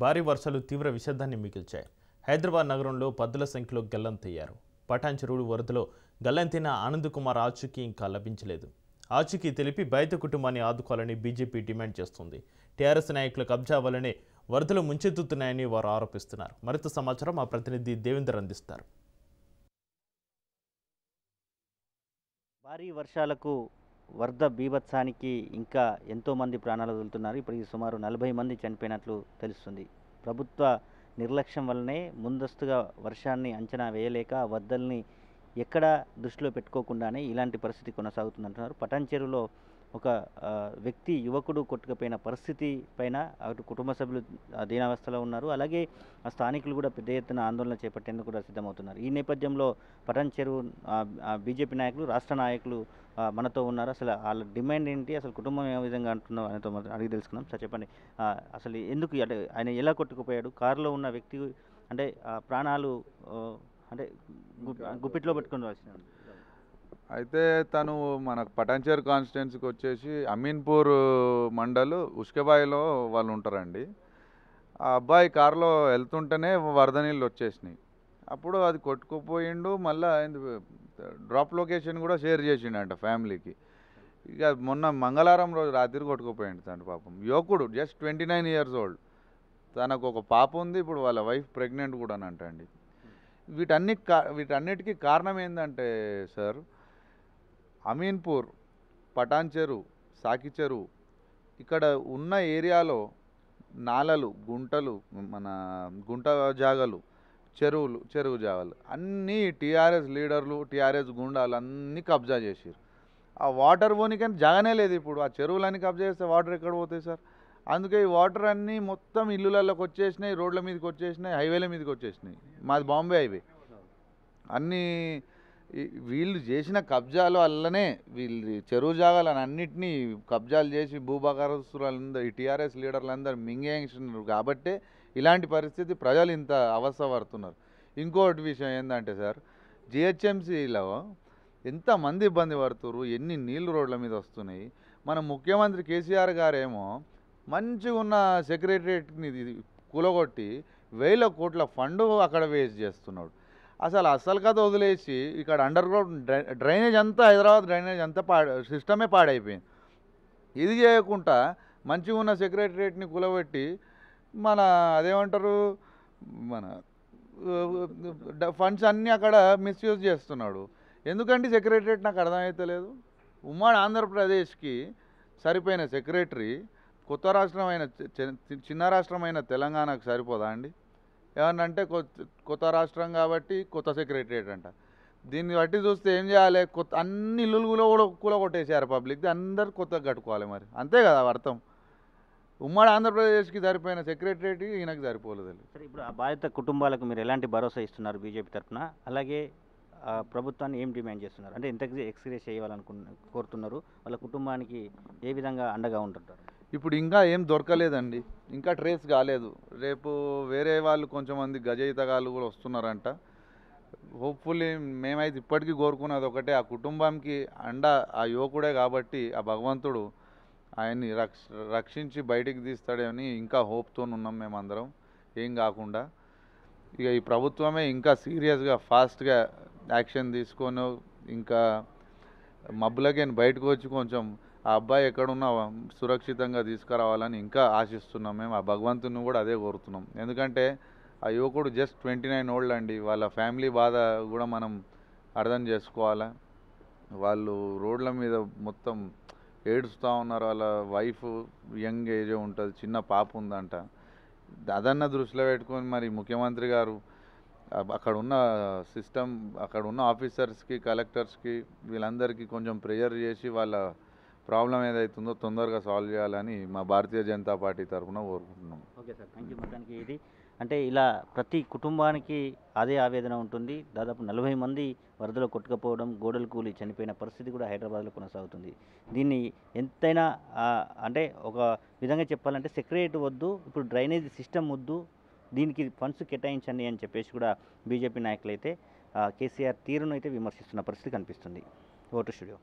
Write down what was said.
భారీ వర్షాలు తీవ్ర విషాదాన్ని మిగిల్చాయి హైదరాబాద్ నగరంలో పద్దుల సంఖ్యలో గల్లంతయ్యారు పటాన్ చెరువుడు వరదలో గల్లంతైన కుమార్ ఆచూకీ ఇంకా లభించలేదు ఆచూకీ తెలిపి బయట కుటుంబాన్ని ఆదుకోవాలని బీజేపీ డిమాండ్ చేస్తుంది టీఆర్ఎస్ నాయకులు కబ్జా వల్లనే వరదలు ముంచెత్తుతున్నాయని వారు ఆరోపిస్తున్నారు మరింత సమాచారం మా ప్రతినిధి దేవేందర్ అందిస్తారు భారీ వర్షాలకు వరద బీభత్సానికి ఇంకా ఎంతోమంది ప్రాణాలు వదులుతున్నారు ఇప్పటికి సుమారు నలభై మంది చనిపోయినట్లు తెలుస్తుంది ప్రభుత్వ నిర్లక్ష్యం వల్లనే ముందస్తుగా వర్షాన్ని అంచనా వేయలేక వద్దల్ని ఎక్కడా దృష్టిలో పెట్టుకోకుండానే ఇలాంటి పరిస్థితి కొనసాగుతుందంటున్నారు పటాన్ చెరువులో ఒక వ్యక్తి యువకుడు కొట్టుకుపోయిన పరిస్థితి పైన అటు కుటుంబ సభ్యులు దీనావస్థలో ఉన్నారు అలాగే ఆ స్థానికులు కూడా పెద్ద ఎత్తున ఆందోళన చేపట్టేందుకు కూడా సిద్ధమవుతున్నారు ఈ నేపథ్యంలో పటన్ చెరువు బీజేపీ నాయకులు రాష్ట్ర నాయకులు మనతో ఉన్నారు అసలు వాళ్ళ డిమాండ్ ఏంటి అసలు కుటుంబం ఏ విధంగా ఆయనతో అనేతో అడిగి తెలుసుకున్నాం సార్ చెప్పండి అసలు ఎందుకు ఆయన ఎలా కొట్టుకుపోయాడు కారులో ఉన్న వ్యక్తి అంటే ప్రాణాలు అంటే గుప్పిట్లో పెట్టుకుని రాసిన అయితే తను మనకు పటాన్చేర్ కాన్స్టిట్యున్సీకి వచ్చేసి అమీన్పూర్ మండల్ ఉష్కబాయిలో వాళ్ళు ఉంటారండి ఆ అబ్బాయి కారులో వెళ్తుంటేనే వరద నీళ్ళు వచ్చేసినాయి అప్పుడు అది కొట్టుకుపోయిండు మళ్ళీ డ్రాప్ లొకేషన్ కూడా షేర్ చేసిండంట ఫ్యామిలీకి ఇక మొన్న మంగళవారం రోజు రాత్రి కొట్టుకుపోయిండు తన పాపం యువకుడు just twenty nine years old తనకు ఒక పాప ఉంది ఇప్పుడు వాళ్ళ వైఫ్ ప్రెగ్నెంట్ కూడా అని అంటండి వీటన్ని కా వీటన్నిటికీ కారణం ఏంటంటే సార్ అమీన్పూర్ పటాన్ చెరువు సాకి చెరువు ఇక్కడ ఉన్న ఏరియాలో నాలలు గుంటలు మన గుంట జాగలు చెరువులు చెరువు జాగలు అన్నీ టీఆర్ఎస్ లీడర్లు టీఆర్ఎస్ గుండాలు అన్నీ కబ్జా చేసారు ఆ వాటర్ పోనీకని జాగనే లేదు ఇప్పుడు ఆ చెరువులన్నీ కబ్జా చేస్తే వాటర్ ఎక్కడ పోతాయి సార్ అందుకే ఈ వాటర్ అన్నీ మొత్తం ఇల్లులలోకి వచ్చేసినాయి రోడ్ల మీదకి వచ్చేసినాయి హైవేల మీదకి వచ్చేసినాయి మాది బాంబే హైవే అన్నీ వీళ్ళు చేసిన కబ్జాలు వల్లనే వీళ్ళు చెరువు జాగాలను అన్నింటినీ కబ్జాలు చేసి భూభాగారస్తులందరూ టీఆర్ఎస్ లీడర్లందరూ మింగేసినారు కాబట్టే ఇలాంటి పరిస్థితి ప్రజలు ఇంత అవస్థ పడుతున్నారు ఇంకోటి విషయం ఏంటంటే సార్ జిహెచ్ఎంసీలో ఎంతమంది ఇబ్బంది పడుతున్నారు ఎన్ని నీళ్లు రోడ్ల మీద వస్తున్నాయి మన ముఖ్యమంత్రి కేసీఆర్ గారేమో మంచిగా ఉన్న సెక్రటరియట్ని కూలగొట్టి వేల కోట్ల ఫండ్ అక్కడ వేస్ట్ చేస్తున్నాడు అసలు అస్సలు కథ వదిలేసి ఇక్కడ అండర్ గ్రౌండ్ డ్రైనేజ్ అంతా హైదరాబాద్ డ్రైనేజ్ అంతా పాడ సిస్టమే పాడైపోయింది ఇది చేయకుండా మంచిగా ఉన్న సెక్రటరియట్ని కూలబెట్టి మన అదేమంటారు మన ఫండ్స్ అన్నీ అక్కడ మిస్యూజ్ చేస్తున్నాడు ఎందుకంటే సెక్రటరియట్ నాకు లేదు ఉమ్మడి ఆంధ్రప్రదేశ్కి సరిపోయిన సెక్రటరీ కొత్త రాష్ట్రమైన చిన్న రాష్ట్రమైన తెలంగాణకు సరిపోదా అండి ఏమన్నంటే కొత్త రాష్ట్రం కాబట్టి కొత్త సెక్రటరియట్ అంట దీన్ని బట్టి చూస్తే ఏం చేయాలి కొత్త అన్ని ఇల్లులు కూడా కూల కొట్టేసారు పబ్లిక్ అందరు కొత్తగా కట్టుకోవాలి మరి అంతే కదా అర్థం ఉమ్మడి ఆంధ్రప్రదేశ్కి సరిపోయిన సెక్రటరియట్ ఈయనకు సరిపోలేదు సరే ఇప్పుడు ఆ బాధిత కుటుంబాలకు మీరు ఎలాంటి భరోసా ఇస్తున్నారు బీజేపీ తరఫున అలాగే ప్రభుత్వాన్ని ఏం డిమాండ్ చేస్తున్నారు అంటే ఎంత ఎక్స్గ్రేస్ చేయాలనుకు కోరుతున్నారు వాళ్ళ కుటుంబానికి ఏ విధంగా అండగా ఉంటుంటారు ఇప్పుడు ఇంకా ఏం దొరకలేదండి ఇంకా ట్రేస్ కాలేదు రేపు వేరే వాళ్ళు కొంచెమంది గజయితగాలు కూడా వస్తున్నారంట హోప్ఫుల్లీ మేమైతే ఇప్పటికీ కోరుకున్నది ఒకటే ఆ కుటుంబానికి అండ ఆ యువకుడే కాబట్టి ఆ భగవంతుడు ఆయన్ని రక్ష రక్షించి బయటికి తీస్తాడని ఇంకా హోప్తో ఉన్నాం మేమందరం ఏం కాకుండా ఇక ఈ ప్రభుత్వమే ఇంకా సీరియస్గా ఫాస్ట్గా యాక్షన్ తీసుకొని ఇంకా మబ్బులకేని బయటకు వచ్చి కొంచెం ఆ అబ్బాయి ఎక్కడున్నా సురక్షితంగా తీసుకురావాలని ఇంకా ఆశిస్తున్నాం మేము ఆ భగవంతుని కూడా అదే కోరుతున్నాం ఎందుకంటే ఆ యువకుడు జస్ట్ ట్వంటీ నైన్ ఓల్డ్ అండి వాళ్ళ ఫ్యామిలీ బాధ కూడా మనం అర్థం చేసుకోవాలా వాళ్ళు రోడ్ల మీద మొత్తం ఏడుస్తూ ఉన్నారు వాళ్ళ వైఫ్ యంగ్ ఏజ్ ఉంటుంది చిన్న పాప ఉందంట అదన్న దృష్టిలో పెట్టుకొని మరి ముఖ్యమంత్రి గారు అక్కడ ఉన్న సిస్టమ్ అక్కడ ఉన్న ఆఫీసర్స్కి కలెక్టర్స్కి వీళ్ళందరికీ కొంచెం ప్రేయర్ చేసి వాళ్ళ ప్రాబ్లం ఏదైతుందో తొందరగా సాల్వ్ చేయాలని మా భారతీయ జనతా పార్టీ తరఫున కోరుకుంటున్నాం ఓకే సార్ థ్యాంక్ యూ మొత్తానికి ఇది అంటే ఇలా ప్రతి కుటుంబానికి అదే ఆవేదన ఉంటుంది దాదాపు నలభై మంది వరదలో కొట్టుకపోవడం గోడలు కూలి చనిపోయిన పరిస్థితి కూడా హైదరాబాద్లో కొనసాగుతుంది దీన్ని ఎంతైనా అంటే ఒక విధంగా చెప్పాలంటే సెక్రటరేట్ వద్దు ఇప్పుడు డ్రైనేజ్ సిస్టమ్ వద్దు దీనికి ఫండ్స్ కేటాయించండి అని చెప్పేసి కూడా బీజేపీ నాయకులైతే కేసీఆర్ తీరును అయితే విమర్శిస్తున్న పరిస్థితి కనిపిస్తుంది ఓటు స్టూడియో